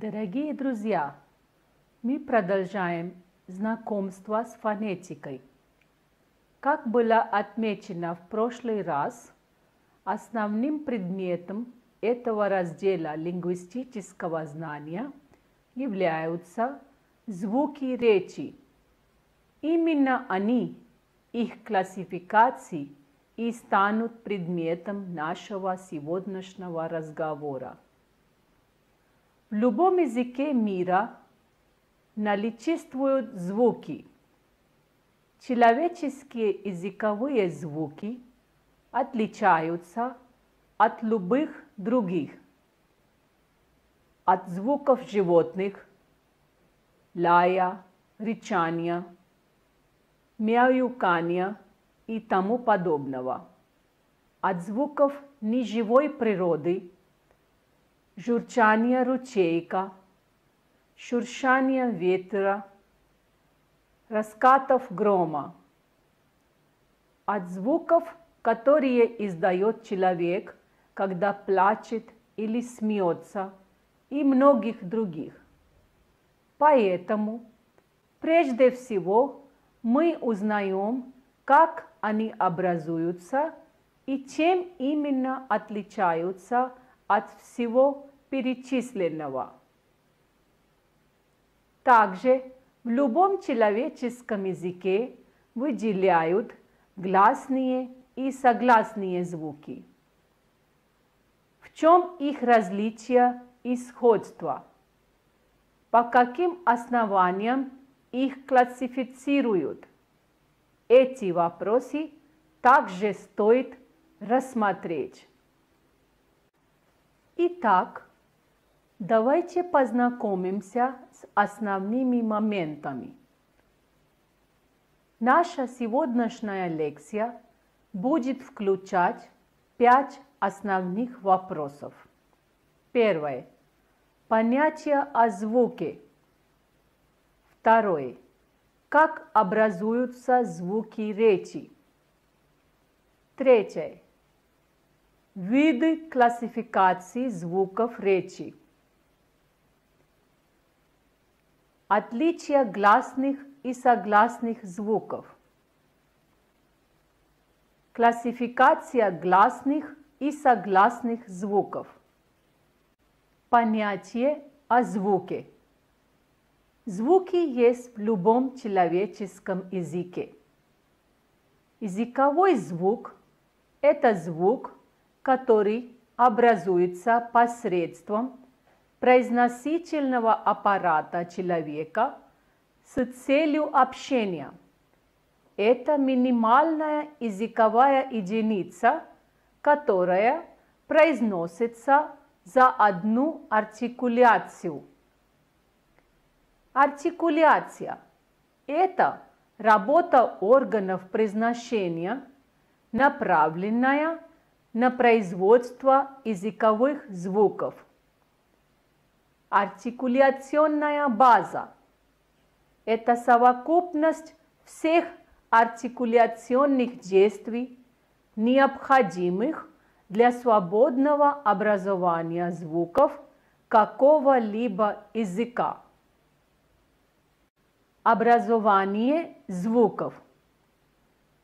Дорогие друзья, мы продолжаем знакомство с фонетикой. Как было отмечено в прошлый раз, основным предметом этого раздела лингвистического знания являются звуки речи. Именно они, их классификации и станут предметом нашего сегодняшнего разговора. В любом языке мира наличествуют звуки. Человеческие языковые звуки отличаются от любых других. От звуков животных, лая, рычания, мяукания и тому подобного. От звуков неживой природы – Журчание ручейка, шуршание ветра, раскатов грома. От звуков, которые издает человек, когда плачет или смеется, и многих других. Поэтому, прежде всего, мы узнаем, как они образуются и чем именно отличаются от от всего перечисленного. Также в любом человеческом языке выделяют гласные и согласные звуки. В чем их различия и сходства? По каким основаниям их классифицируют? Эти вопросы также стоит рассмотреть. Итак, давайте познакомимся с основными моментами. Наша сегодняшняя лекция будет включать пять основных вопросов. Первое. Понятие о звуке. Второе. Как образуются звуки речи. Третье виды классификации звуков речи. Отличие гласных и согласных звуков. Классификация гласных и согласных звуков. Понятие о звуке. Звуки есть в любом человеческом языке. Языковой звук – это звук, который образуется посредством произносительного аппарата человека с целью общения. Это минимальная языковая единица, которая произносится за одну артикуляцию. Артикуляция – это работа органов произношения, направленная на производство языковых звуков. Артикуляционная база – это совокупность всех артикуляционных действий, необходимых для свободного образования звуков какого-либо языка. Образование звуков.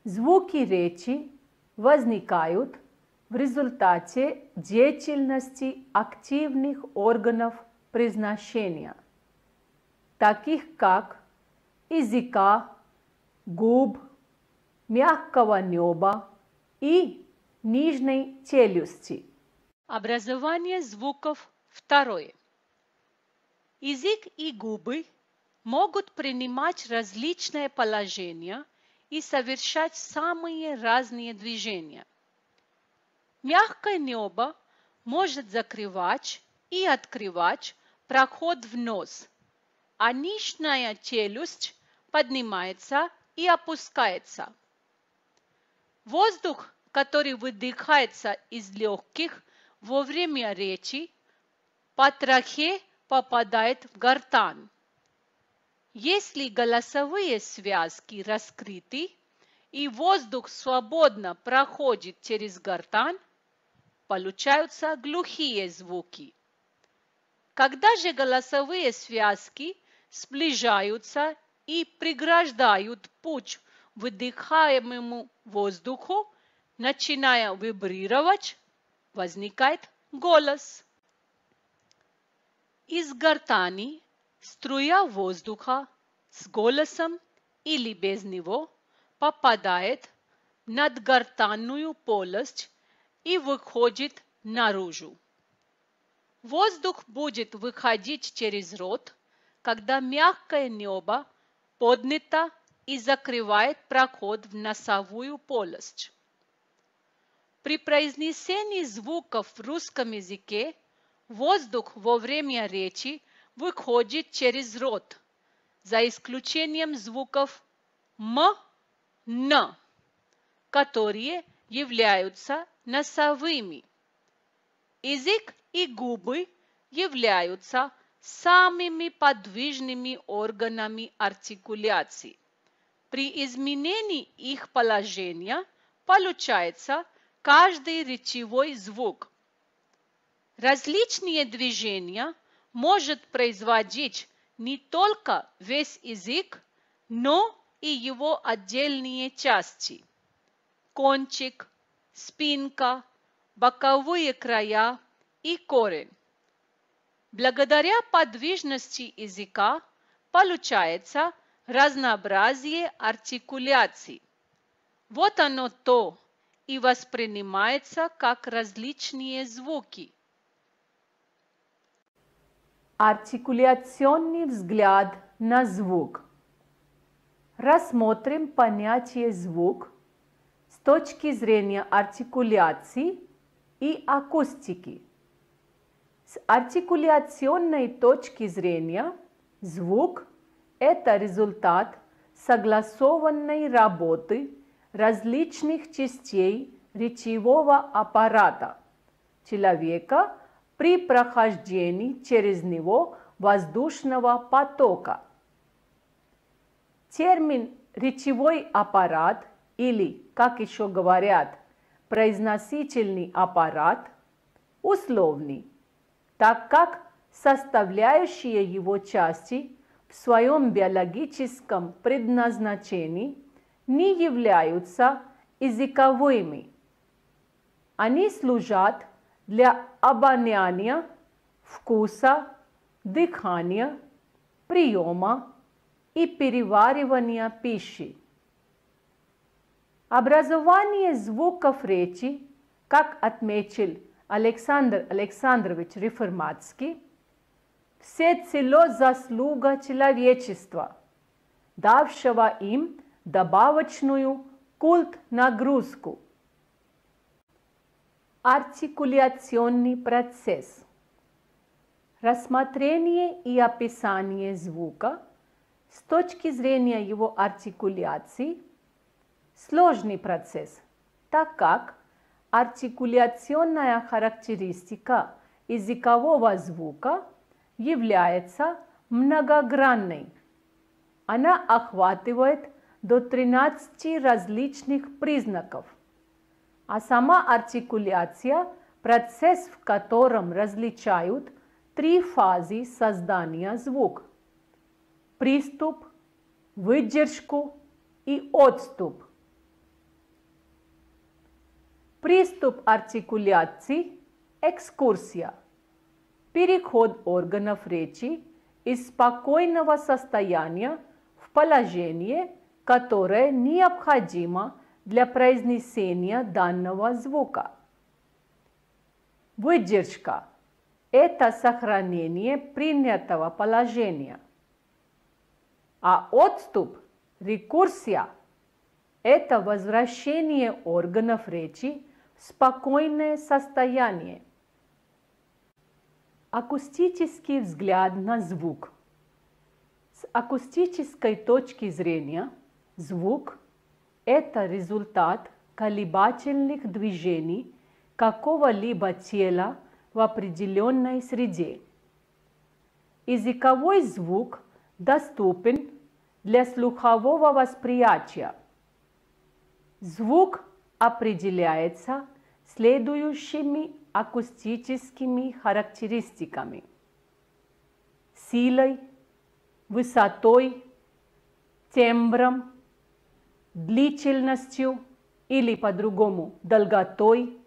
Звуки речи возникают – в результате деятельности активных органов призначения, таких как языка, губ, мягкого неба и нижней челюсти. Образование звуков второе. Язык и губы могут принимать различные положения и совершать самые разные движения – Мягкое небо может закрывать и открывать проход в нос, а нижняя челюсть поднимается и опускается. Воздух, который выдыхается из легких во время речи, по трахе попадает в гортан. Если голосовые связки раскрыты и воздух свободно проходит через гортан – получаются глухие звуки. Когда же голосовые связки сближаются и преграждают путь выдыхаемому воздуху, начиная вибрировать, возникает голос. Из гортани струя воздуха с голосом или без него попадает в надгортанную полость и выходит наружу. Воздух будет выходить через рот, когда мягкое небо поднято и закрывает проход в носовую полость. При произнесении звуков в русском языке воздух во время речи выходит через рот, за исключением звуков «м», «н», которые являются носовыми. Язык и губы являются самыми подвижными органами артикуляции. При изменении их положения получается каждый речевой звук. Различные движения может производить не только весь язык, но и его отдельные части. Кончик, спинка, боковые края и корень. Благодаря подвижности языка получается разнообразие артикуляций. Вот оно то и воспринимается как различные звуки. Артикуляционный взгляд на звук. Рассмотрим понятие «звук» точки зрения артикуляции и акустики. С артикуляционной точки зрения звук – это результат согласованной работы различных частей речевого аппарата человека при прохождении через него воздушного потока. Термин «речевой аппарат» – или, как еще говорят, произносительный аппарат условный, так как составляющие его части в своем биологическом предназначении не являются языковыми. Они служат для обоняния, вкуса, дыхания, приема и переваривания пищи. Образование звуков речи, как отметил Александр Александрович Реформатский, всецело заслуга человечества, давшего им добавочную культ-нагрузку. Артикуляционный процесс. Рассмотрение и описание звука с точки зрения его артикуляции – сложный процесс, так как артикуляционная характеристика языкового звука является многогранной. Она охватывает до 13 различных признаков. А сама артикуляция – процесс, в котором различают три фазы создания звука – приступ, выдержку и отступ приступ артикуляции, экскурсия, переход органов речи из спокойного состояния в положение, которое необходимо для произнесения данного звука. Выдержка – это сохранение принятого положения. А отступ, рекурсия – это возвращение органов речи спокойное состояние. Акустический взгляд на звук. С акустической точки зрения звук – это результат колебательных движений какого-либо тела в определенной среде. Языковой звук доступен для слухового восприятия. Звук определяется следующими акустическими характеристиками. Силой, высотой, тембром, длительностью или по-другому долготой.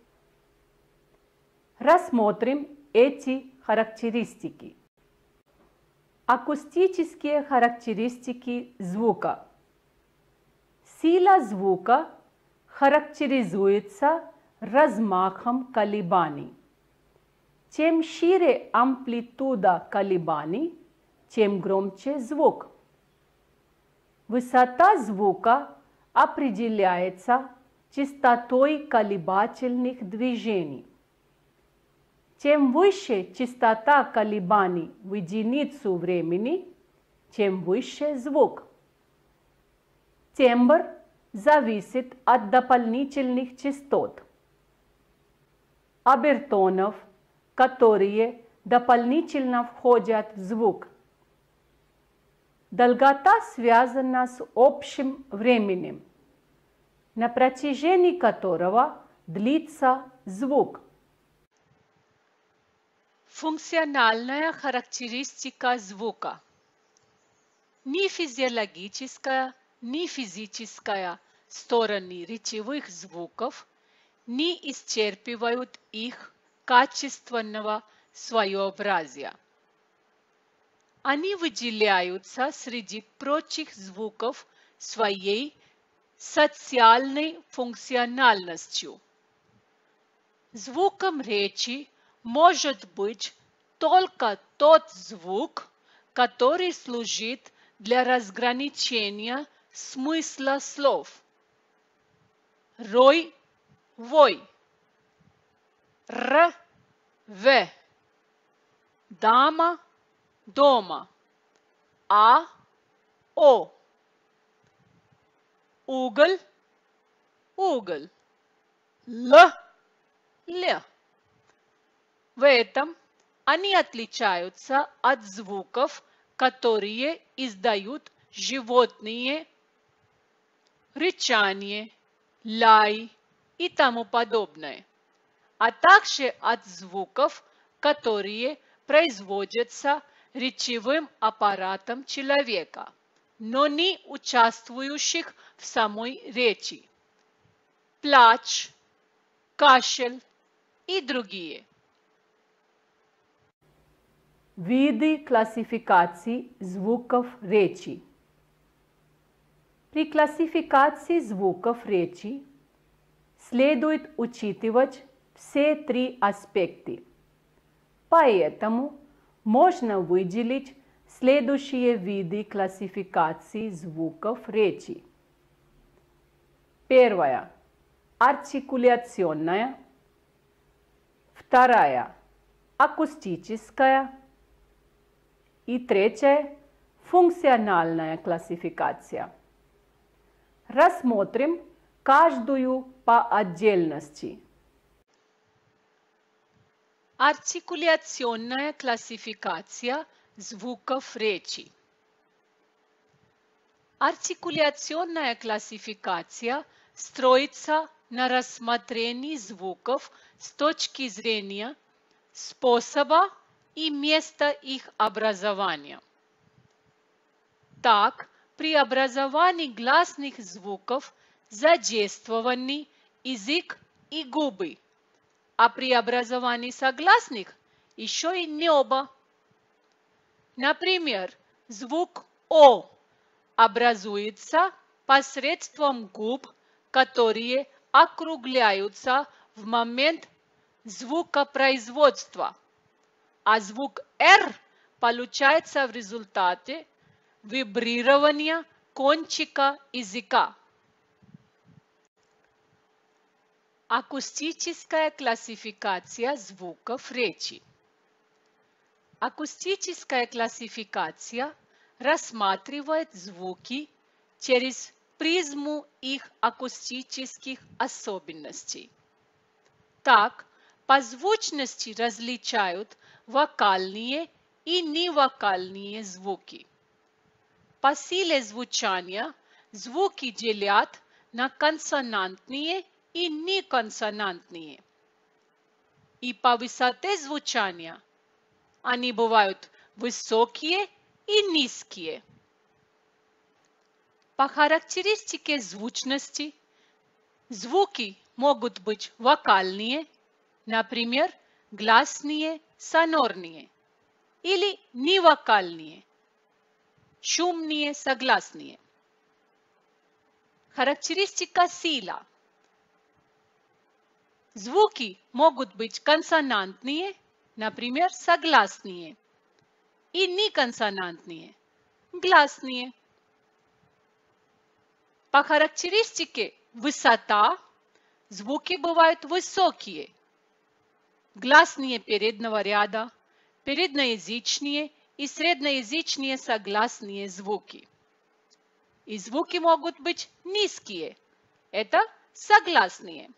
Рассмотрим эти характеристики. Акустические характеристики звука. Сила звука характеризуется размахом колебаний. Чем шире амплитуда колебаний, тем громче звук. Высота звука определяется частотой колебательных движений. Чем выше частота колебаний в единицу времени, тем выше звук. Тембр зависит от дополнительных частот абертонов, которые дополнительно входят в звук. Долгота связана с общим временем, на протяжении которого длится звук. Функциональная характеристика звука. Нефизиологическая ни физическая стороны речевых звуков не исчерпывают их качественного своеобразия. Они выделяются среди прочих звуков своей социальной функциональностью. Звуком речи может быть только тот звук, который служит для разграничения – смысла слов. Рой, вой. Р, в. Дама, дома. А, о. угол угол Л, л. В этом они отличаются от звуков, которые издают животные рычание, лай и тому подобное, а также от звуков, которые производятся речевым аппаратом человека, но не участвующих в самой речи. Плач, кашель и другие. Виды классификации звуков речи. При классификации звуков речи следует учитывать все три аспекта. Поэтому можно выделить следующие виды классификации звуков речи. Первая – артикуляционная. Вторая – акустическая. И третья – функциональная классификация – Рассмотрим каждую по отдельности. Артикуляционная классификация звуков речи. Артикуляционная классификация строится на рассмотрении звуков с точки зрения способа и места их образования. Так, при образовании гласных звуков задействованы язык и губы, а при образовании согласных еще и небо. Например, звук «о» образуется посредством губ, которые округляются в момент звукопроизводства, а звук «р» получается в результате вибрирования кончика языка. Акустическая классификация звуков речи. Акустическая классификация рассматривает звуки через призму их акустических особенностей. Так, по звучности различают вокальные и невокальные звуки посиле звучания звуки делят на консонантные и неконсонантные. И по высоте звучания они бывают высокие и низкие. По характеристике звучности звуки могут быть вокальные, например, гласные, сонорные, или невокальные, чумные, согласные. Характеристика сила. Звуки могут быть консонантные, например, согласные, и неконсонантные, гласные. По характеристике высота звуки бывают высокие, гласные переднего ряда, передноязычные и средноязычные согласные звуки. И звуки могут быть низкие. Это согласные.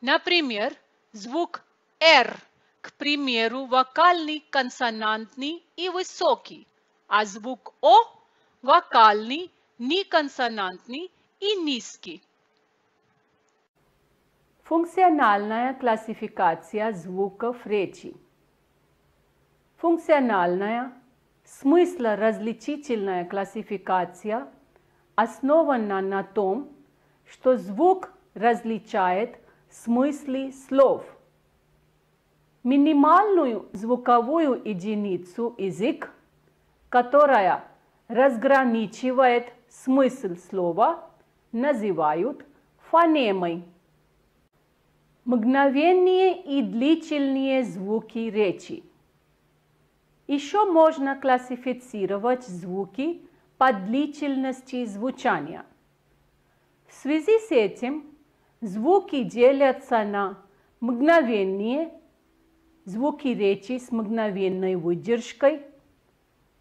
Например, звук R, к примеру, вокальный, консонантный и высокий, а звук «о» – вокальный, неконсонантный и низкий. Функциональная классификация звуков речи – Функциональная, смыслоразличительная классификация основана на том, что звук различает смыслы слов. Минимальную звуковую единицу язык, которая разграничивает смысл слова, называют фонемой. Мгновение и длительные звуки речи – еще можно классифицировать звуки по длительности звучания. В связи с этим звуки делятся на мгновение, звуки речи с мгновенной выдержкой,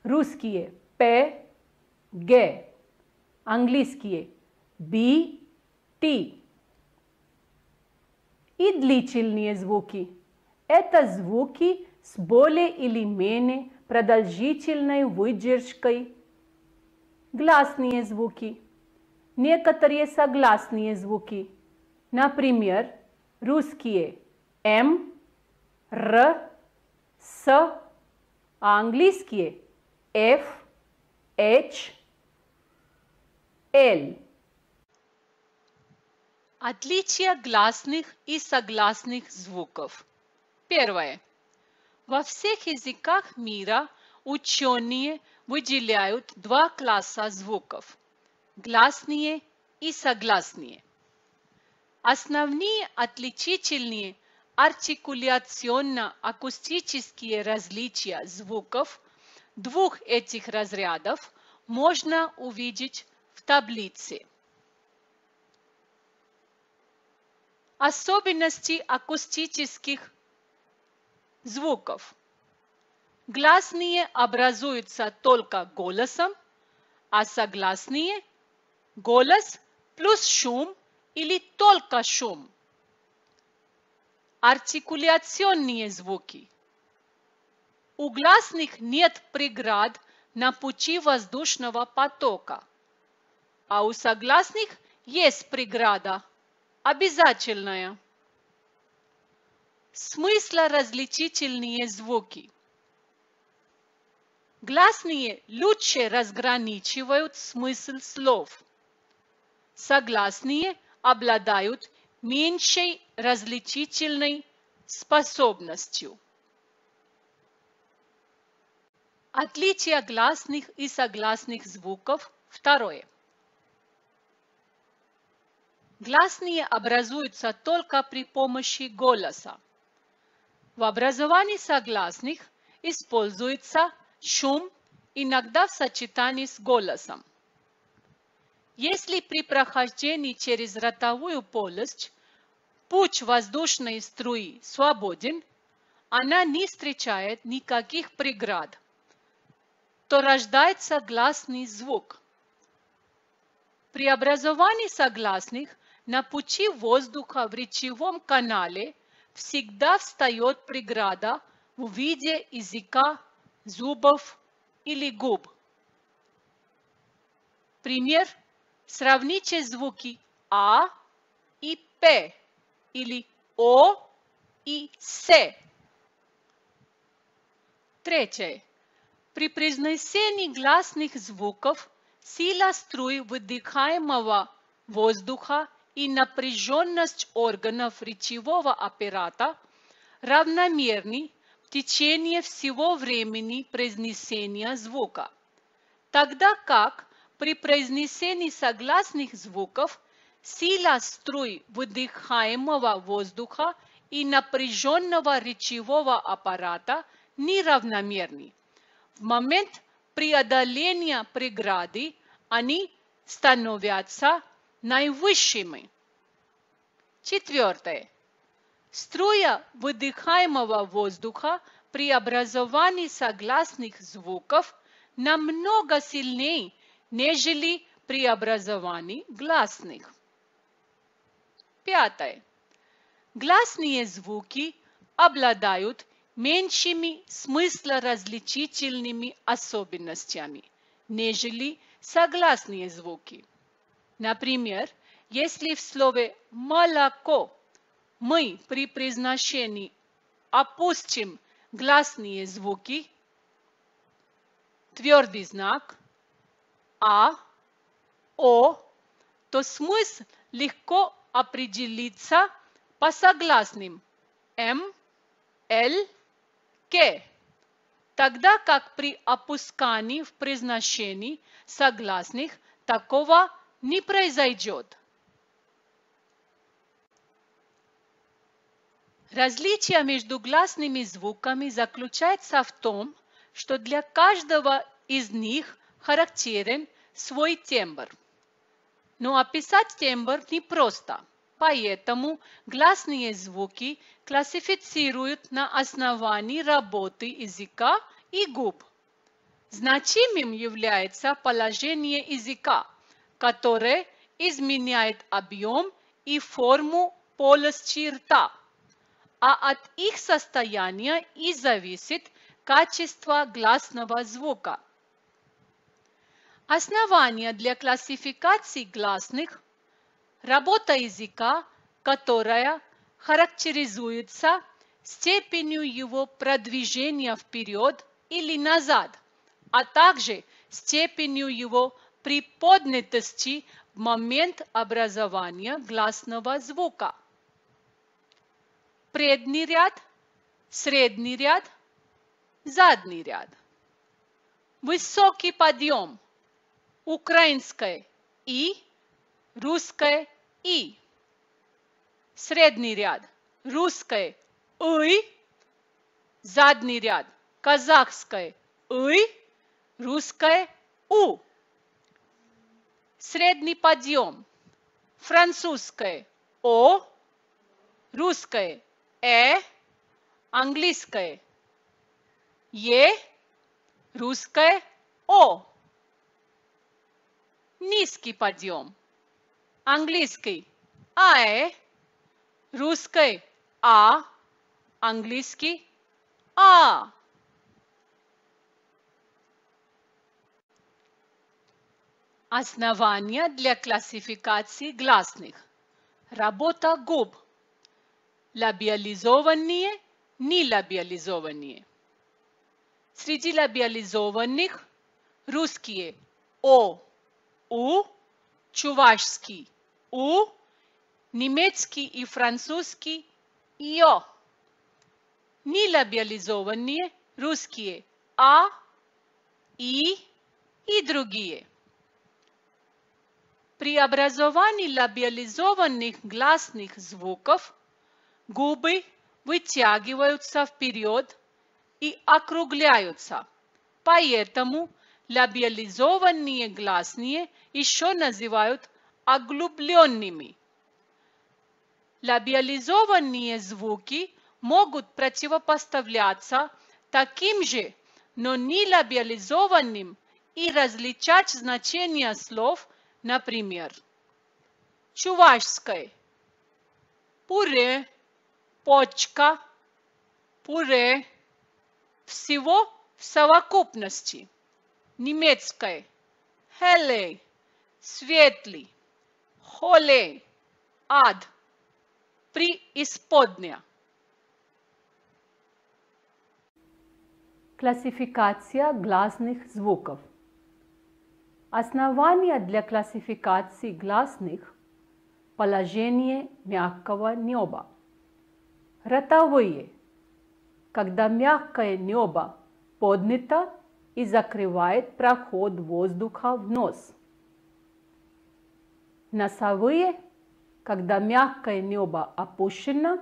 русские П, Г, английские б, т И длительные звуки. Это звуки, с более или менее продолжительной выдержкой. Гласные звуки. Некоторые согласные звуки. Например, русские М, «эм», Р, С, а английские F, H, L. Отличие гласных и согласных звуков. Первое. Во всех языках мира ученые выделяют два класса звуков – гласные и согласные. Основные отличительные артикуляционно-акустические различия звуков двух этих разрядов можно увидеть в таблице. Особенности акустических звуков. Гласные образуются только голосом, а согласные – голос плюс шум или только шум. Артикуляционные звуки. У гласных нет преград на пути воздушного потока, а у согласных есть преграда, обязательная смысла различительные звуки. Гласные лучше разграничивают смысл слов. Согласные обладают меньшей различительной способностью. Отличие гласных и согласных звуков – второе. Гласные образуются только при помощи голоса. В образовании согласных используется шум, иногда в сочетании с голосом. Если при прохождении через ротовую полость путь воздушной струи свободен, она не встречает никаких преград, то рождается гласный звук. При образовании согласных на пути воздуха в речевом канале – всегда встает преграда в виде языка, зубов или губ. Пример. Сравните звуки А и П или О и С. Третье. При произнесении гласных звуков сила струй выдыхаемого воздуха и напряженность органов речевого аппарата равномерны в течение всего времени произнесения звука, тогда как при произнесении согласных звуков сила струй выдыхаемого воздуха и напряженного речевого аппарата неравномерны. В момент преодоления преграды они становятся наивысшими. Четвертое. Струя выдыхаемого воздуха при образовании согласных звуков намного сильнее, нежели при образовании гласных. Пятое. Гласные звуки обладают меньшими смыслоразличительными особенностями, нежели согласные звуки. Например, если в слове «молоко» мы при произношении опустим гласные звуки, твердый знак «а», «о», то смысл легко определится по согласным «м», «л», «к», тогда как при опускании в произношении согласных такого не произойдет. Различие между гласными звуками заключается в том, что для каждого из них характерен свой тембр. Но описать тембр непросто, поэтому гласные звуки классифицируют на основании работы языка и губ. Значимым является положение языка, которое изменяет объем и форму полости рта, а от их состояния и зависит качество гласного звука. Основание для классификации гласных – работа языка, которая характеризуется степенью его продвижения вперед или назад, а также степенью его приподнятости в момент образования гласного звука. Предний ряд, средний ряд, задний ряд. Высокий подъем украинской и русской и. Средний ряд русской и, задний ряд казахской и, русское у. средний подъем. Французское – О, русское – Э, английское – Е, русское – О. Низкий подъем. Английский – АЭ, русское – А, английский – А. Основания для классификации гласных. Работа губ. Лабиализованные, нелабиализованные. Среди лабиализованных русские О, У, чувашский У, немецкий и французский Ио. Нелабиализованные русские А, И и другие при образовании лабиализованных гласных звуков губы вытягиваются вперед и округляются. Поэтому лабиализованные гласные еще называют оглубленными. Лабиализованные звуки могут противопоставляться таким же, но не лабиализованным и различать значения слов например. Чувашской. Пуре, почка, пуре. Всего в совокупности. Немецкой. Хелей, светлый. Холей, ад. Преисподня. Классификация гласных звуков. Основания для классификации гласных – положение мягкого неба. Ротовые – когда мягкое небо поднято и закрывает проход воздуха в нос. Носовые – когда мягкое небо опущено,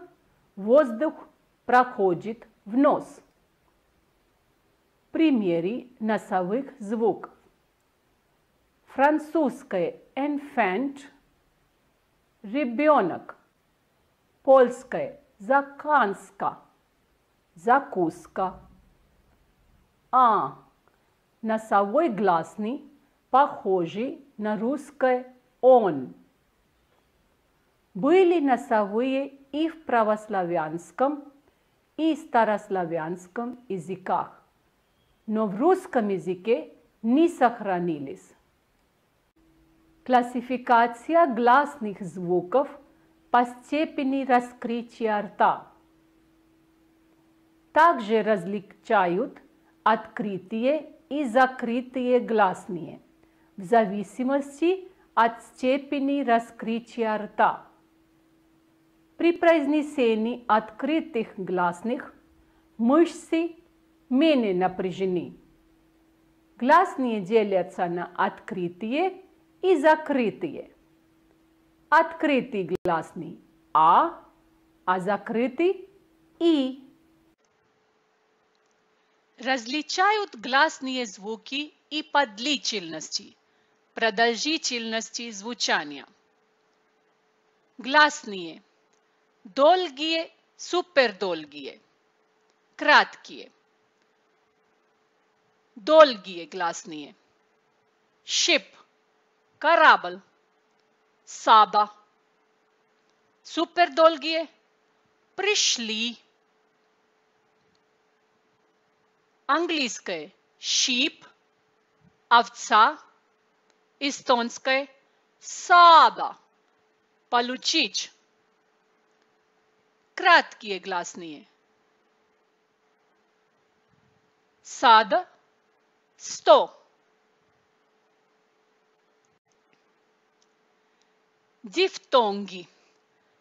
воздух проходит в нос. Примеры носовых звуков французское infant, ребенок, польское заканска, закуска, а носовой гласный, похожий на русское он. Были носовые и в православянском, и старославянском языках, но в русском языке не сохранились. Классификация гласных звуков по степени раскрытия рта. Также различают открытые и закрытые гласные в зависимости от степени раскрытия рта. При произнесении открытых гласных мышцы менее напряжены. Гласные делятся на открытые и закрытые. Открытый гласный «а», а закрытый «и». Различают гласные звуки и по длительности, продолжительности звучания. Гласные – долгие, супердолгие, краткие, долгие гласные – шип – Карабль. Сада. Супер долгие. Пришли. Английское. Sheep. Овца. Эстонское. Сада. Получить. Краткие гласные. Сада. Сто. Дифтонги.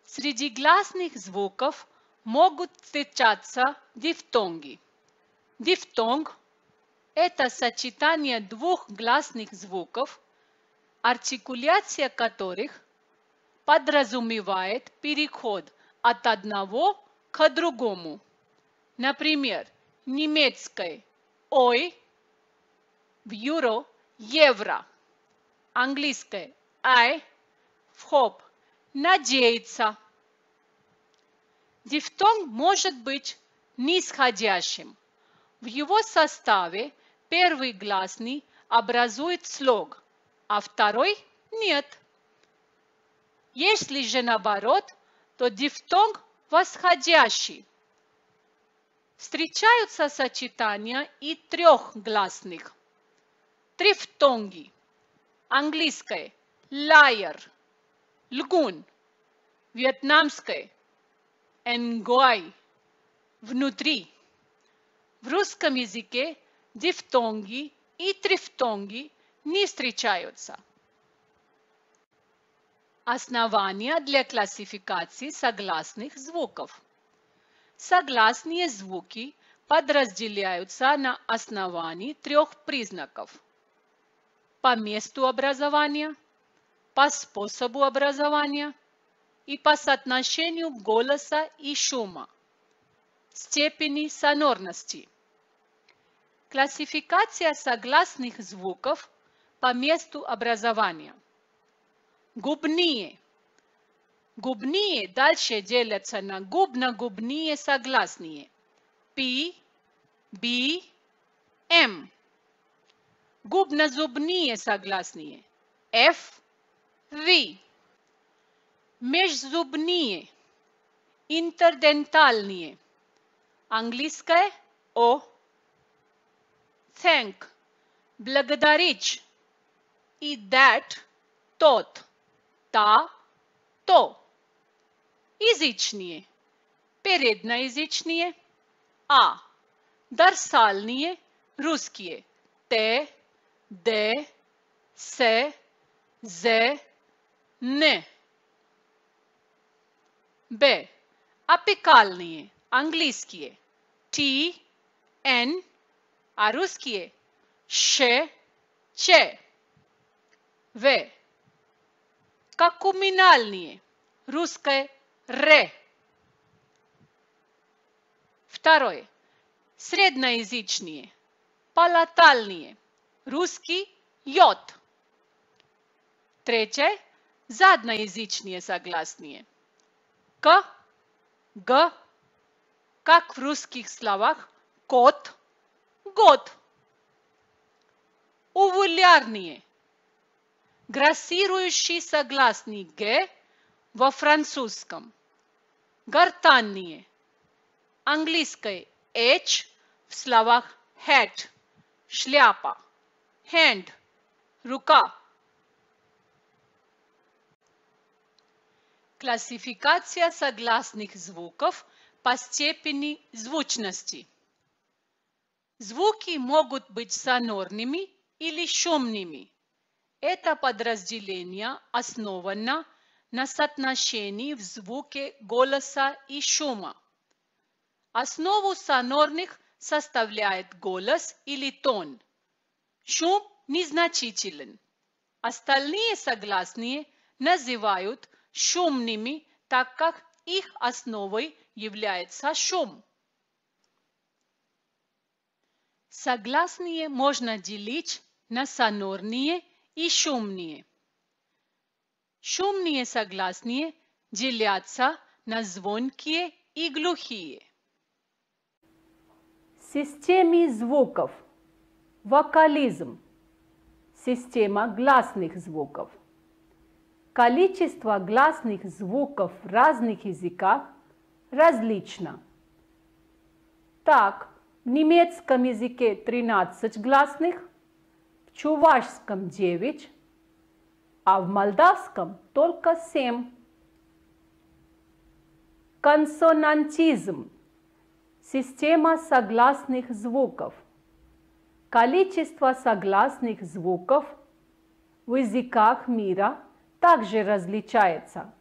Среди гласных звуков могут встречаться дифтонги. Дифтонг – это сочетание двух гласных звуков, артикуляция которых подразумевает переход от одного к другому. Например, немецкой «ой» в юро – евро, английской ай в хоп – надеяться. Дифтонг может быть нисходящим. В его составе первый гласный образует слог, а второй – нет. Если же наоборот, то дифтонг восходящий. Встречаются сочетания и трех гласных. Трифтонги. Английское – liar – Лгун, вьетнамской, энгуай, внутри. В русском языке дифтонги и трифтонги не встречаются. Основания для классификации согласных звуков. Согласные звуки подразделяются на основании трех признаков. По месту образования – по способу образования и по соотношению голоса и шума, степени сонорности. Классификация согласных звуков по месту образования. Губные. Губные дальше делятся на губно-губные согласные. П, Б, М. Эм. Губно-зубные согласные. F, ri. Межзубные, интердентальные. Английское о. Thank, благодарить. И that, тот. Та, то. Изичные, передноязычные. А, дорсальные, русские. Те, де, се, зе, ne be apicalnie angliskie t n а русские ше, че. В. Как куминальные. Русское ре. Второе. Средноязычные. Палатальные. Русский йод. Третье. задноязычные согласные. К, Г, как в русских словах кот, год. Увулярные. Грассирующий согласный Г во французском. Гортанные. Английское H в словах hat, шляпа, hand, рука. Классификация согласных звуков по степени звучности. Звуки могут быть сонорными или шумными. Это подразделение основано на соотношении в звуке голоса и шума. Основу сонорных составляет голос или тон. Шум незначителен. Остальные согласные называют – шумными, так как их основой является шум. Согласные можно делить на сонорные и шумные. Шумные согласные делятся на звонкие и глухие. Системе звуков. Вокализм. Система гласных звуков количество гласных звуков в разных языках различно. Так, в немецком языке 13 гласных, в чувашском 9, а в молдавском только 7. Консонантизм – система согласных звуков. Количество согласных звуков в языках мира – также различается.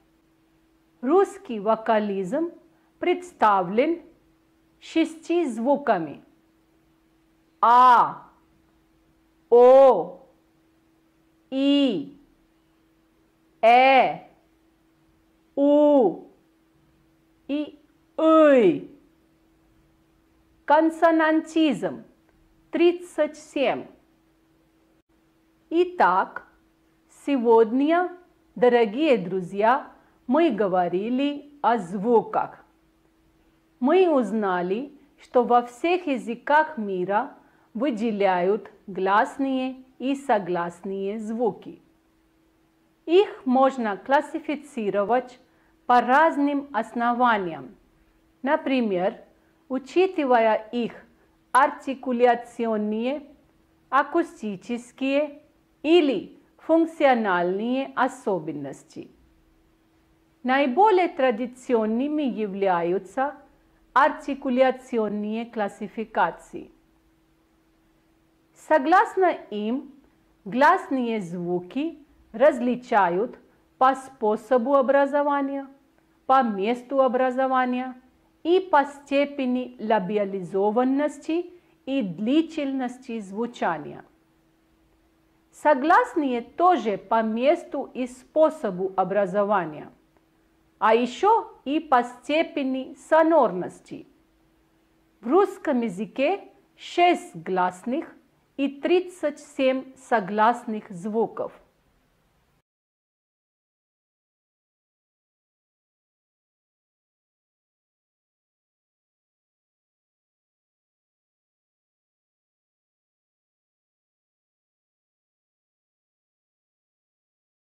Русский вокализм представлен шести звуками. А, О, И, Э, У и Ы. Консонантизм 37. Итак, сегодня Дорогие друзья, мы говорили о звуках. Мы узнали, что во всех языках мира выделяют гласные и согласные звуки. Их можно классифицировать по разным основаниям. Например, учитывая их артикуляционные, акустические или функциональные особенности. Наиболее традиционными являются артикуляционные классификации. Согласно им, гласные звуки различают по способу образования, по месту образования и по степени лабиализованности и длительности звучания согласные тоже по месту и способу образования, а еще и по степени сонорности. В русском языке 6 гласных и 37 согласных звуков.